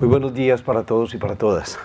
Muy buenos días para todos y para todas.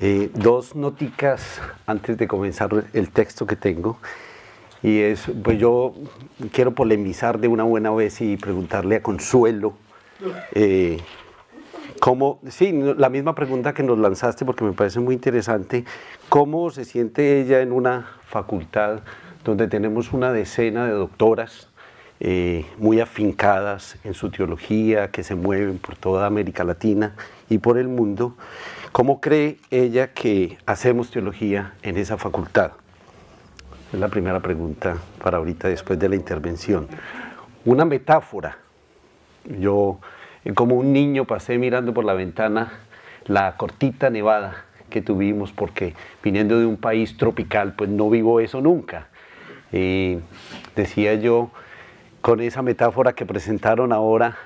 Eh, dos noticas antes de comenzar el texto que tengo. Y es, pues yo quiero polemizar de una buena vez y preguntarle a Consuelo, eh, ¿cómo, sí, la misma pregunta que nos lanzaste porque me parece muy interesante, ¿cómo se siente ella en una facultad donde tenemos una decena de doctoras eh, muy afincadas en su teología, que se mueven por toda América Latina y por el mundo, ¿cómo cree ella que hacemos teología en esa facultad? Es la primera pregunta para ahorita después de la intervención. Una metáfora. Yo, eh, como un niño, pasé mirando por la ventana la cortita nevada que tuvimos, porque viniendo de un país tropical, pues no vivo eso nunca. Eh, decía yo, con esa metáfora que presentaron ahora,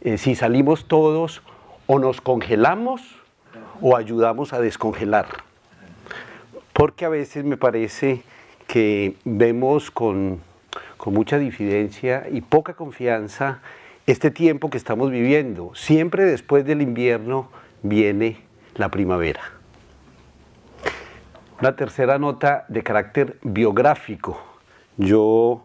eh, si salimos todos o nos congelamos o ayudamos a descongelar. Porque a veces me parece que vemos con, mucha difidencia y poca confianza este tiempo que estamos viviendo. Siempre después del invierno viene la primavera. Una tercera nota de carácter biográfico. Yo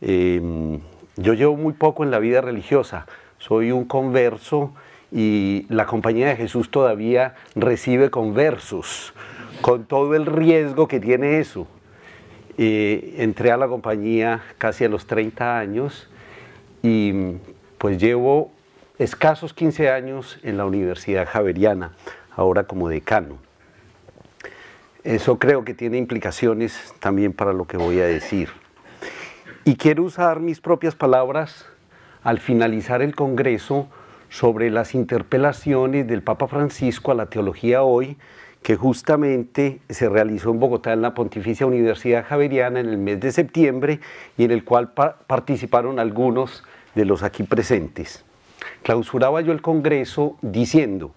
em, yo llevo muy poco en la vida religiosa, soy un converso y la compañía de Jesús todavía recibe conversos, con todo el riesgo que tiene eso. entré a la compañía casi a los 30 años y pues llevo escasos 15 años en la Universidad Javeriana, ahora como decano. Eso creo que tiene implicaciones también para lo que voy a decir. Y quiero usar mis propias palabras al finalizar el Congreso sobre las interpelaciones del Papa Francisco a la teología hoy, que justamente se realizó en Bogotá en la Pontificia Universidad Javeriana en el mes de septiembre y en el cual participaron algunos de los aquí presentes. Clausuraba yo el Congreso diciendo,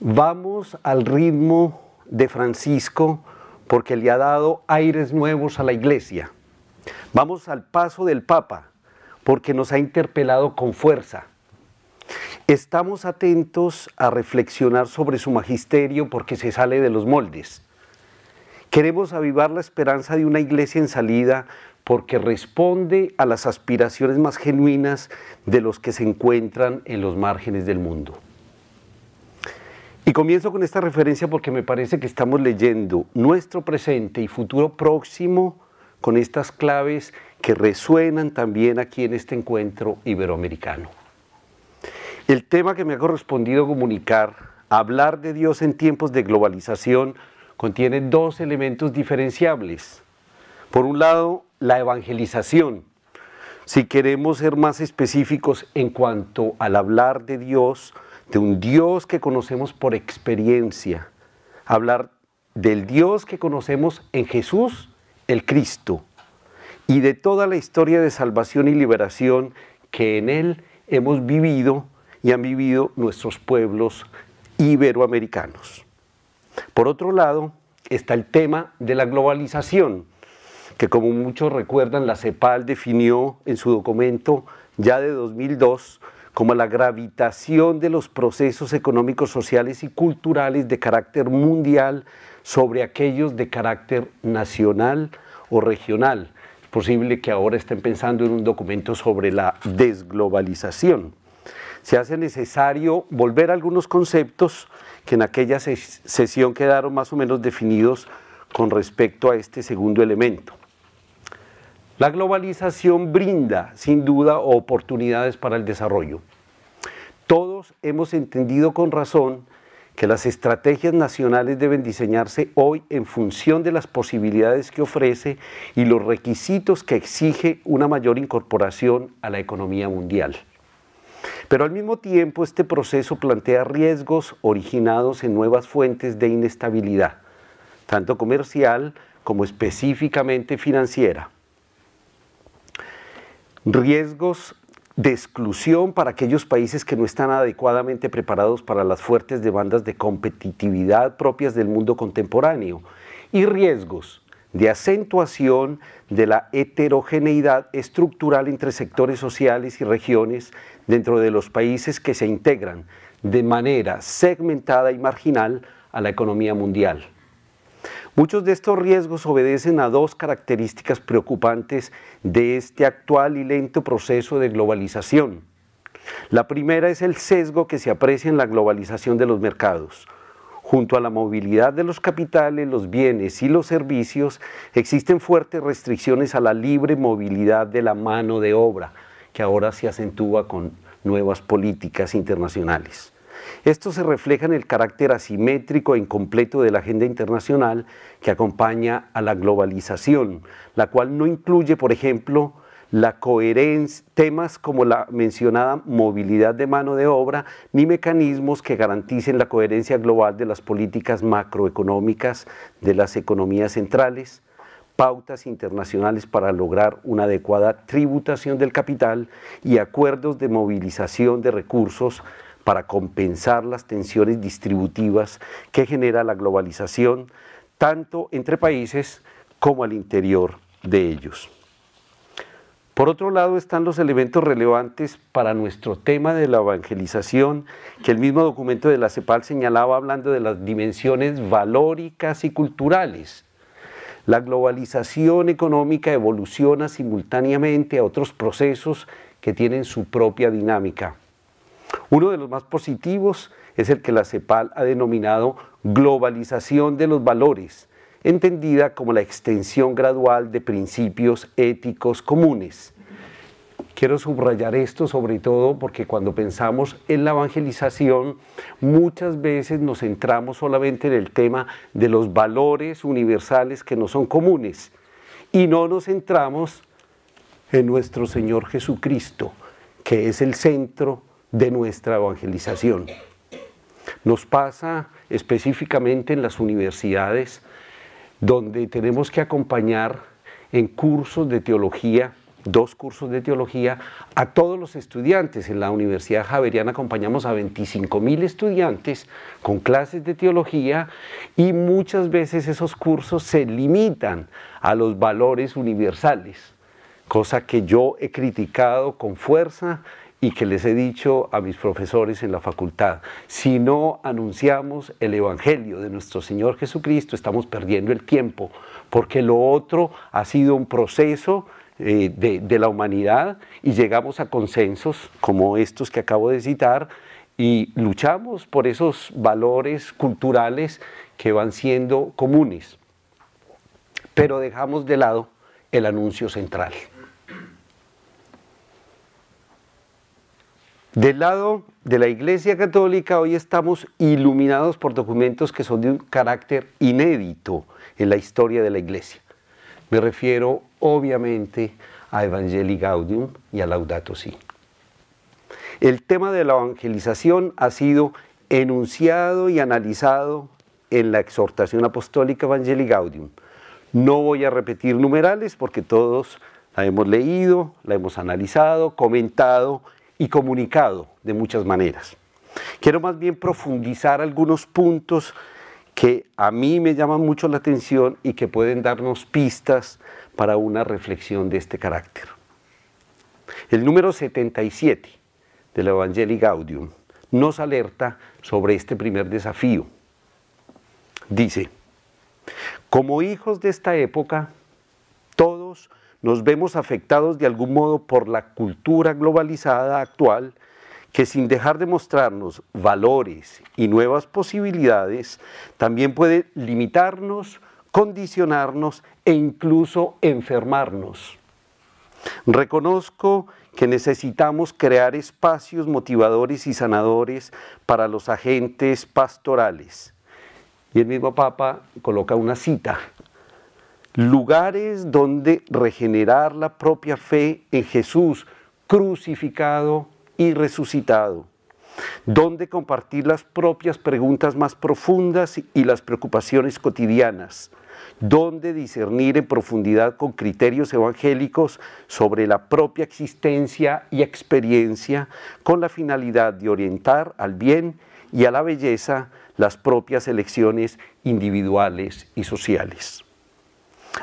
vamos al ritmo de Francisco porque le ha dado aires nuevos a la iglesia Vamos al paso del Papa, porque nos ha interpelado con fuerza. Estamos atentos a reflexionar sobre su magisterio porque se sale de los moldes. Queremos avivar la esperanza de una iglesia en salida porque responde a las aspiraciones más genuinas de los que se encuentran en los márgenes del mundo. Y comienzo con esta referencia porque me parece que estamos leyendo nuestro presente y futuro próximo con estas claves que resuenan también aquí en este encuentro iberoamericano. El tema que me ha correspondido comunicar, hablar de Dios en tiempos de globalización, contiene dos elementos diferenciables. Por un lado, la evangelización. Si queremos ser más específicos en cuanto al hablar de Dios, de un Dios que conocemos por experiencia, hablar del Dios que conocemos en Jesús el Cristo y de toda la historia de salvación y liberación que en Él hemos vivido y han vivido nuestros pueblos iberoamericanos. Por otro lado, está el tema de la globalización, que como muchos recuerdan, la CEPAL definió en su documento ya de 2002 como la gravitación de los procesos económicos, sociales y culturales de carácter mundial sobre aquellos de carácter nacional o regional. Es posible que ahora estén pensando en un documento sobre la desglobalización. Se hace necesario volver a algunos conceptos que en aquella sesión quedaron más o menos definidos con respecto a este segundo elemento. La globalización brinda, sin duda, oportunidades para el desarrollo. Todos hemos entendido con razón que las estrategias nacionales deben diseñarse hoy en función de las posibilidades que ofrece y los requisitos que exige una mayor incorporación a la economía mundial. Pero al mismo tiempo este proceso plantea riesgos originados en nuevas fuentes de inestabilidad, tanto comercial como específicamente financiera. Riesgos de exclusión para aquellos países que no están adecuadamente preparados para las fuertes demandas de competitividad propias del mundo contemporáneo y riesgos de acentuación de la heterogeneidad estructural entre sectores sociales y regiones dentro de los países que se integran de manera segmentada y marginal a la economía mundial. Muchos de estos riesgos obedecen a dos características preocupantes de este actual y lento proceso de globalización. La primera es el sesgo que se aprecia en la globalización de los mercados. Junto a la movilidad de los capitales, los bienes y los servicios, existen fuertes restricciones a la libre movilidad de la mano de obra, que ahora se acentúa con nuevas políticas internacionales. Esto se refleja en el carácter asimétrico e incompleto de la agenda internacional que acompaña a la globalización, la cual no incluye, por ejemplo, la temas como la mencionada movilidad de mano de obra, ni mecanismos que garanticen la coherencia global de las políticas macroeconómicas de las economías centrales, pautas internacionales para lograr una adecuada tributación del capital y acuerdos de movilización de recursos para compensar las tensiones distributivas que genera la globalización tanto entre países como al interior de ellos. Por otro lado están los elementos relevantes para nuestro tema de la evangelización que el mismo documento de la CEPAL señalaba hablando de las dimensiones valóricas y culturales. La globalización económica evoluciona simultáneamente a otros procesos que tienen su propia dinámica. Uno de los más positivos es el que la CEPAL ha denominado globalización de los valores, entendida como la extensión gradual de principios éticos comunes. Quiero subrayar esto sobre todo porque cuando pensamos en la evangelización, muchas veces nos centramos solamente en el tema de los valores universales que no son comunes y no nos centramos en nuestro Señor Jesucristo, que es el centro de nuestra evangelización. Nos pasa específicamente en las universidades, donde tenemos que acompañar en cursos de teología, dos cursos de teología, a todos los estudiantes. En la Universidad Javeriana acompañamos a 25 mil estudiantes con clases de teología y muchas veces esos cursos se limitan a los valores universales, cosa que yo he criticado con fuerza y que les he dicho a mis profesores en la facultad, si no anunciamos el Evangelio de nuestro Señor Jesucristo, estamos perdiendo el tiempo, porque lo otro ha sido un proceso eh, de la humanidad y llegamos a consensos como estos que acabo de citar y luchamos por esos valores culturales que van siendo comunes, pero dejamos de lado el anuncio central. Del lado de la Iglesia Católica hoy estamos iluminados por documentos que son de un carácter inédito en la historia de la Iglesia. Me refiero obviamente a Evangelii Gaudium y a Laudato Si. El tema de la evangelización ha sido enunciado y analizado en la exhortación apostólica Evangelii Gaudium. No voy a repetir numerales porque todos la hemos leído, la hemos analizado, comentado y comunicado de muchas maneras. Quiero más bien profundizar algunos puntos que a mí me llaman mucho la atención y que pueden darnos pistas para una reflexión de este carácter. El número 77 del Evangelii Gaudium nos alerta sobre este primer desafío. Dice, como hijos de esta época, todos nos vemos afectados de algún modo por la cultura globalizada actual que sin dejar de mostrarnos valores y nuevas posibilidades, también puede limitarnos, condicionarnos e incluso enfermarnos. Reconozco que necesitamos crear espacios motivadores y sanadores para los agentes pastorales. Y el mismo Papa coloca una cita lugares donde regenerar la propia fe en Jesús crucificado y resucitado, donde compartir las propias preguntas más profundas y las preocupaciones cotidianas, donde discernir en profundidad con criterios evangélicos sobre la propia existencia y experiencia con la finalidad de orientar al bien y a la belleza las propias elecciones individuales y sociales.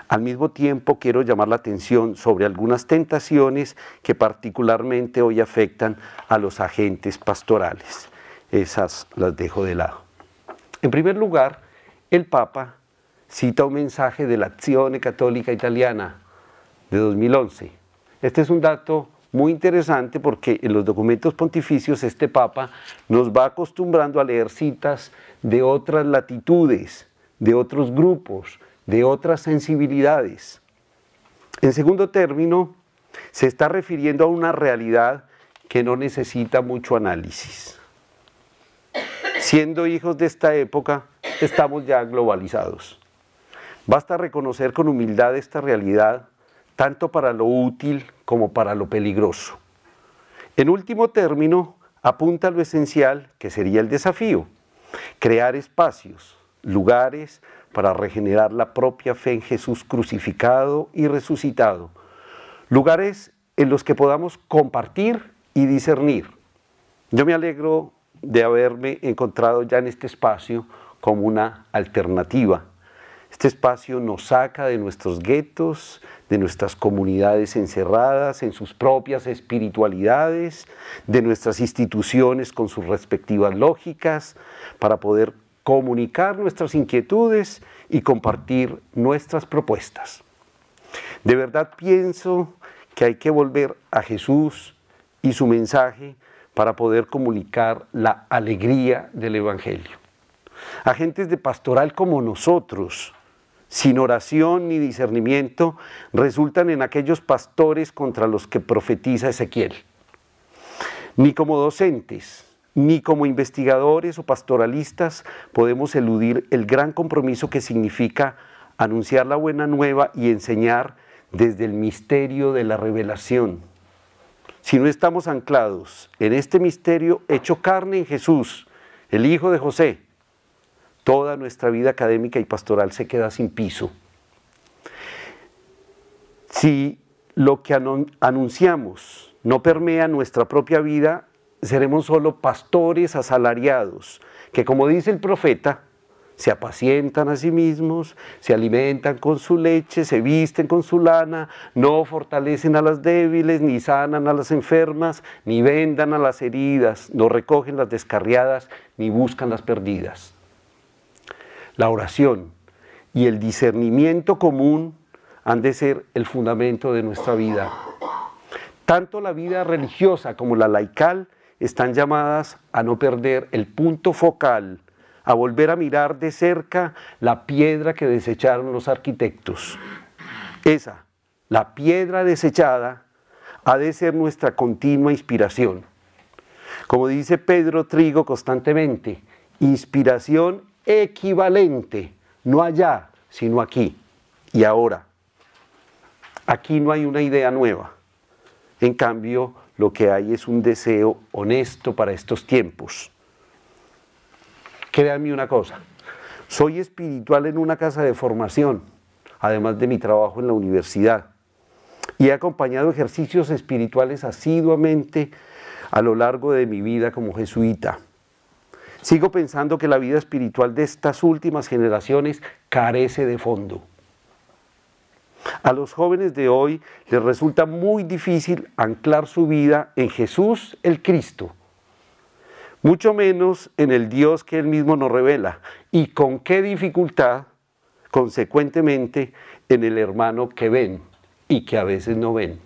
Al mismo tiempo quiero llamar la atención sobre algunas tentaciones que particularmente hoy afectan a los agentes pastorales. Esas las dejo de lado. En primer lugar, el Papa cita un mensaje de la Acción Católica Italiana de 2011. Este es un dato muy interesante porque en los documentos pontificios este Papa nos va acostumbrando a leer citas de otras latitudes, de otros grupos, de otras sensibilidades. En segundo término, se está refiriendo a una realidad que no necesita mucho análisis. Siendo hijos de esta época, estamos ya globalizados. Basta reconocer con humildad esta realidad, tanto para lo útil como para lo peligroso. En último término, apunta a lo esencial, que sería el desafío, crear espacios, lugares, para regenerar la propia fe en Jesús crucificado y resucitado. Lugares en los que podamos compartir y discernir. Yo me alegro de haberme encontrado ya en este espacio como una alternativa. Este espacio nos saca de nuestros guetos, de nuestras comunidades encerradas en sus propias espiritualidades, de nuestras instituciones con sus respectivas lógicas, para poder comunicar nuestras inquietudes y compartir nuestras propuestas. De verdad pienso que hay que volver a Jesús y su mensaje para poder comunicar la alegría del Evangelio. Agentes de pastoral como nosotros, sin oración ni discernimiento, resultan en aquellos pastores contra los que profetiza Ezequiel. Ni como docentes, ni como investigadores o pastoralistas podemos eludir el gran compromiso que significa anunciar la buena nueva y enseñar desde el misterio de la revelación. Si no estamos anclados en este misterio hecho carne en Jesús, el Hijo de José, toda nuestra vida académica y pastoral se queda sin piso. Si lo que anunciamos no permea nuestra propia vida, seremos solo pastores asalariados, que como dice el profeta, se apacientan a sí mismos, se alimentan con su leche, se visten con su lana, no fortalecen a las débiles, ni sanan a las enfermas, ni vendan a las heridas, no recogen las descarriadas, ni buscan las perdidas. La oración y el discernimiento común han de ser el fundamento de nuestra vida. Tanto la vida religiosa como la laical están llamadas a no perder el punto focal, a volver a mirar de cerca la piedra que desecharon los arquitectos. Esa, la piedra desechada, ha de ser nuestra continua inspiración. Como dice Pedro Trigo constantemente, inspiración equivalente, no allá, sino aquí y ahora. Aquí no hay una idea nueva. En cambio, lo que hay es un deseo honesto para estos tiempos. Créanme una cosa, soy espiritual en una casa de formación, además de mi trabajo en la universidad, y he acompañado ejercicios espirituales asiduamente a lo largo de mi vida como jesuita. Sigo pensando que la vida espiritual de estas últimas generaciones carece de fondo. A los jóvenes de hoy les resulta muy difícil anclar su vida en Jesús el Cristo, mucho menos en el Dios que él mismo nos revela, y con qué dificultad, consecuentemente, en el hermano que ven y que a veces no ven.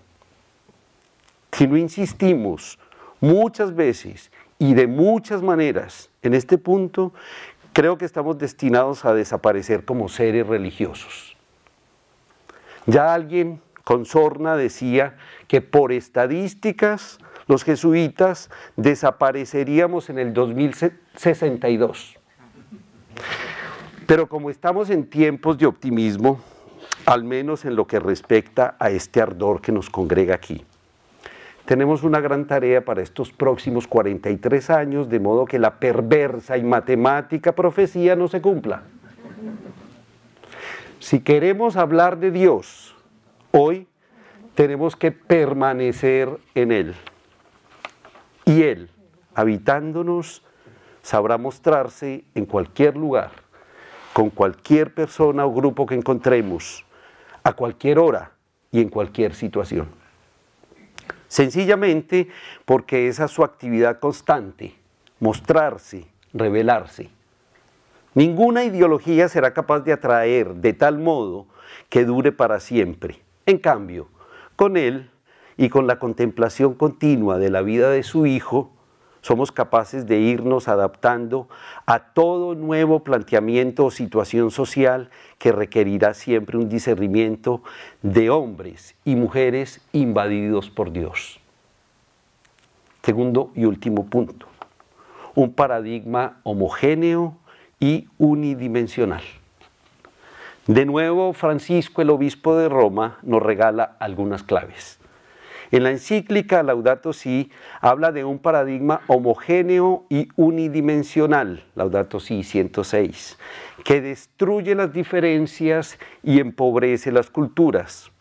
Si no insistimos muchas veces y de muchas maneras en este punto, creo que estamos destinados a desaparecer como seres religiosos. Ya alguien con sorna decía que por estadísticas los jesuitas desapareceríamos en el 2062. Pero como estamos en tiempos de optimismo, al menos en lo que respecta a este ardor que nos congrega aquí. Tenemos una gran tarea para estos próximos 43 años, de modo que la perversa y matemática profecía no se cumpla. Si queremos hablar de Dios hoy, tenemos que permanecer en Él. Y Él, habitándonos, sabrá mostrarse en cualquier lugar, con cualquier persona o grupo que encontremos, a cualquier hora y en cualquier situación. Sencillamente porque esa es su actividad constante, mostrarse, revelarse. Ninguna ideología será capaz de atraer de tal modo que dure para siempre. En cambio, con Él y con la contemplación continua de la vida de su Hijo, somos capaces de irnos adaptando a todo nuevo planteamiento o situación social que requerirá siempre un discernimiento de hombres y mujeres invadidos por Dios. Segundo y último punto, un paradigma homogéneo y unidimensional. De nuevo, Francisco, el obispo de Roma, nos regala algunas claves. En la encíclica Laudato Si habla de un paradigma homogéneo y unidimensional, Laudato Si 106, que destruye las diferencias y empobrece las culturas.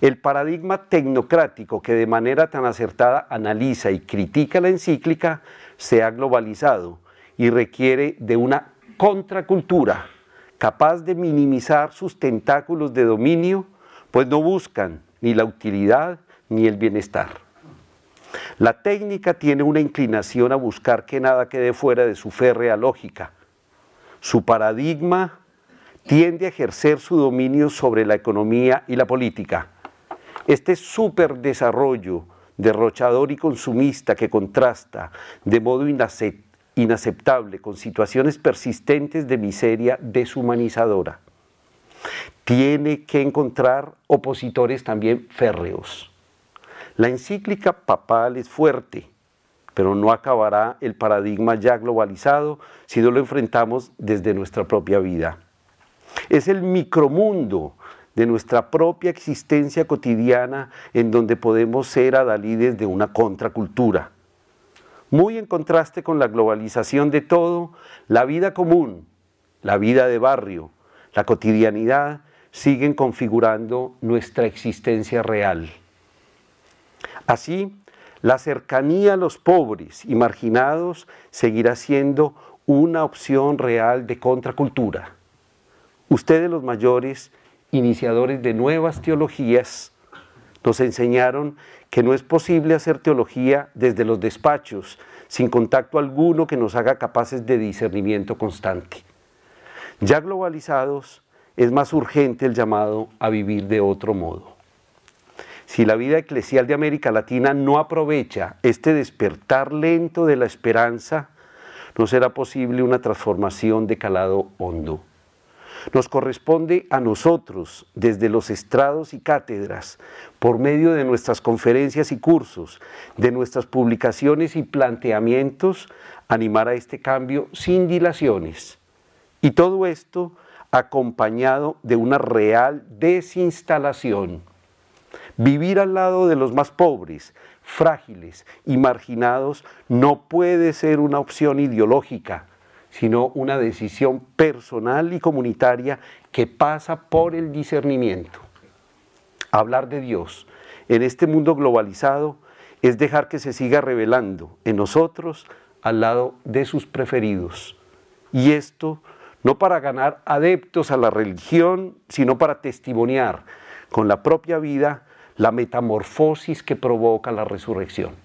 El paradigma tecnocrático que de manera tan acertada analiza y critica la encíclica se ha globalizado y requiere de una contracultura, capaz de minimizar sus tentáculos de dominio, pues no buscan ni la utilidad ni el bienestar. La técnica tiene una inclinación a buscar que nada quede fuera de su férrea lógica. Su paradigma tiende a ejercer su dominio sobre la economía y la política. Este superdesarrollo derrochador y consumista que contrasta de modo inaceptable inaceptable, con situaciones persistentes de miseria deshumanizadora. Tiene que encontrar opositores también férreos. La encíclica papal es fuerte, pero no acabará el paradigma ya globalizado si no lo enfrentamos desde nuestra propia vida. Es el micromundo de nuestra propia existencia cotidiana en donde podemos ser adalides de una contracultura muy en contraste con la globalización de todo, la vida común, la vida de barrio, la cotidianidad, siguen configurando nuestra existencia real. Así, la cercanía a los pobres y marginados seguirá siendo una opción real de contracultura. Ustedes los mayores, iniciadores de nuevas teologías, nos enseñaron que no es posible hacer teología desde los despachos, sin contacto alguno que nos haga capaces de discernimiento constante. Ya globalizados, es más urgente el llamado a vivir de otro modo. Si la vida eclesial de América Latina no aprovecha este despertar lento de la esperanza, no será posible una transformación de calado hondo. Nos corresponde a nosotros, desde los estrados y cátedras, por medio de nuestras conferencias y cursos, de nuestras publicaciones y planteamientos, animar a este cambio sin dilaciones. Y todo esto acompañado de una real desinstalación. Vivir al lado de los más pobres, frágiles y marginados no puede ser una opción ideológica, sino una decisión personal y comunitaria que pasa por el discernimiento. Hablar de Dios en este mundo globalizado es dejar que se siga revelando en nosotros al lado de sus preferidos. Y esto no para ganar adeptos a la religión, sino para testimoniar con la propia vida la metamorfosis que provoca la resurrección.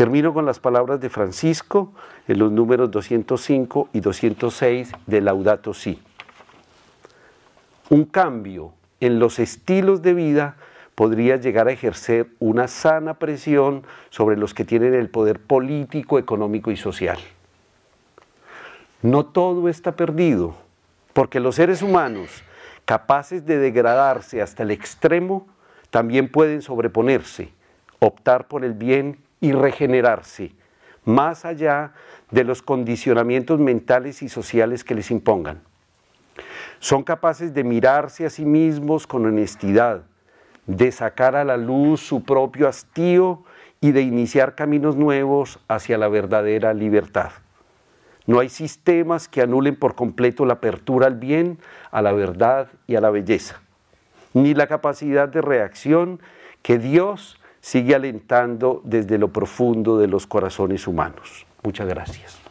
Termino con las palabras de Francisco en los números 205 y 206 de Laudato Si. Un cambio en los estilos de vida podría llegar a ejercer una sana presión sobre los que tienen el poder político, económico y social. No todo está perdido, porque los seres humanos capaces de degradarse hasta el extremo también pueden sobreponerse, optar por el bien y regenerarse, más allá de los condicionamientos mentales y sociales que les impongan. Son capaces de mirarse a sí mismos con honestidad, de sacar a la luz su propio hastío y de iniciar caminos nuevos hacia la verdadera libertad. No hay sistemas que anulen por completo la apertura al bien, a la verdad y a la belleza, ni la capacidad de reacción que Dios sigue alentando desde lo profundo de los corazones humanos. Muchas gracias.